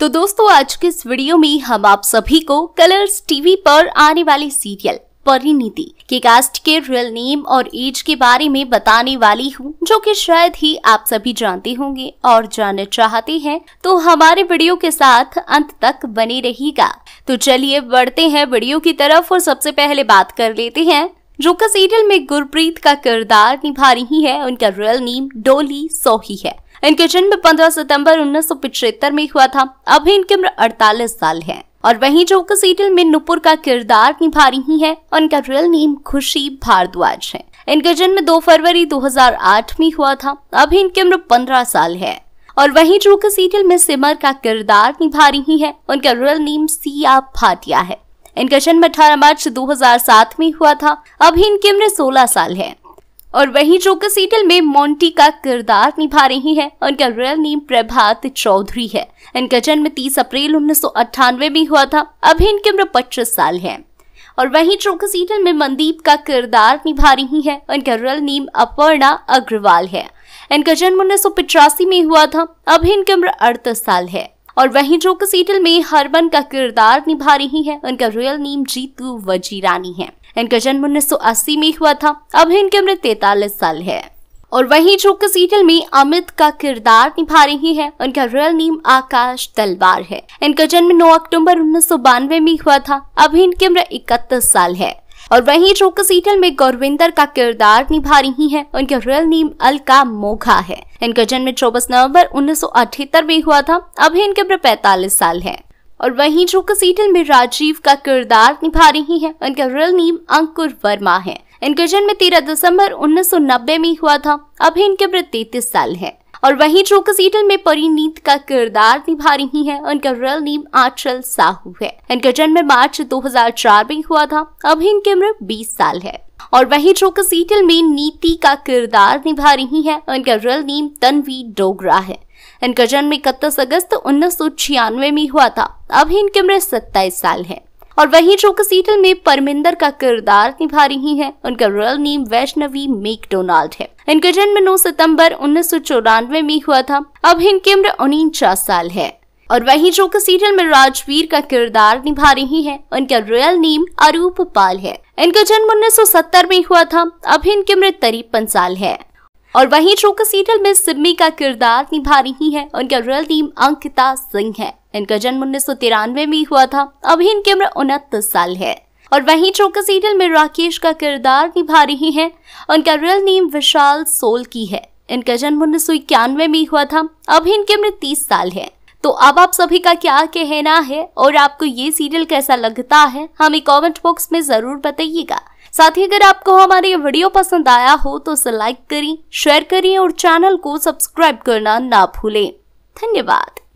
तो दोस्तों आज के इस वीडियो में हम आप सभी को कलर्स टीवी पर आने वाली सीरियल परिणीति के कास्ट के रियल नेम और एज के बारे में बताने वाली हूँ जो कि शायद ही आप सभी जानते होंगे और जानना चाहते हैं तो हमारे वीडियो के साथ अंत तक बने रहेगा तो चलिए बढ़ते हैं वीडियो की तरफ और सबसे पहले बात कर लेते हैं जो का सीरियल में गुरप्रीत का किरदार निभा रही है उनका रियल नेम डोली सोही है इनके जन्म 15 सितंबर उन्नीस में हुआ था अभी इनकी उम्र 48 साल है और वहीं कि सीरियल में नुपुर का किरदार निभा रही है उनका रियल नेम खुशी भारद्वाज है इनका जन्म 2 फरवरी 2008 में हुआ था अभी इनकी उम्र 15 साल है और वहीं कि सीरियल में सिमर का किरदार निभा रही है उनका रियल नेम सिया भाटिया है इनका जन्म 18 मार्च 2007 में हुआ था अभी इनकी उम्र 16 साल है और वहीं जोकर सीरियल में मोंटी का किरदार निभा रही है उनका रियल नेम प्रभात चौधरी है इनका जन्म 30 अप्रैल उन्नीस में हुआ था अभी इनकी उम्र पच्चीस साल है और वहीं चौक सीरियल में मंदीप का किरदार निभा रही है उनका रियल नेम अपर्णा अग्रवाल है इनका जन्म उन्नीस में हुआ था अभी इनकी उम्र अड़तीस साल है और वहीं जोक सीरियल में हरमन का किरदार निभा रही है उनका रियल नेम जीतू वजीरानी है इनका जन्म उन्नीस में हुआ था अब इनकी उम्र तैतालीस साल है और वहीं कि सीरियल में अमित का किरदार निभा रही है उनका रियल नेम आकाश तलवार है इनका जन्म 9 अक्टूबर उन्नीस में हुआ था अभी इनकी उम्र इकतीस साल है और वहीं कि सीरियल में गौरविंदर का किरदार निभा रही है उनका रियल नेम अलका मोघा है इनका जन्म चौबीस नवंबर उन्नीस में हुआ था अभी इनकी उम्र पैतालीस साल है और वहीं जो कसीटन में राजीव का किरदार निभा रही है उनका रियल नेम अंकुर वर्मा है इनका जन्म तेरह दिसंबर 1990 में हुआ था अभी इनकी उम्र तैतीस साल है और वहीं जो कसीटन में परिणीत का किरदार निभा रही है उनका रियल नेम आंचल साहू है इनका जन्म मार्च 2004 में हुआ था अभी इनकी उम्र बीस साल है और वहीं जो सीरियल में नीति का किरदार निभा रही है उनका रियल नेम तनवी डोगरा है इनका जन्म इकतीस अगस्त उन्नीस में हुआ था अब इनकी उम्र सत्ताईस साल है और वही चौक सीटल में परमिंदर का किरदार निभा रही है उनका रियल नेम वैष्णवी मेकडोनाल्ड है इनका जन्म 9 सितंबर उन्नीस में हुआ था अब इनकी उम्र उनचास साल है और वही चौकसीटल में राजवीर का किरदार निभा रही है उनका रियल नेम अरूप पाल है इनका जन्म 1970 में हुआ था अब इनकी उम्र तिरपन साल है और वहीं चोकर सीरियल में सिम्मी का किरदार निभा रही है उनका रियल नेम अंकिता सिंह है इनका जन्म उन्नीस में हुआ था अभी इनकी उम्र उनतीस साल है और वहीं चोकर सीरियल में राकेश का किरदार निभा रही है उनका रियल नेम विशाल सोल की है इनका जन्म उन्नीस सौ इक्यानवे में हुआ था अभी इनकी उम्र तीस साल है तो अब आप सभी का क्या कहना है और आपको ये सीरियल कैसा लगता है हमें कमेंट बॉक्स में जरूर बताइएगा साथ ही अगर आपको हमारी वीडियो पसंद आया हो तो उसे लाइक करें शेयर करें और चैनल को सब्सक्राइब करना ना भूलें धन्यवाद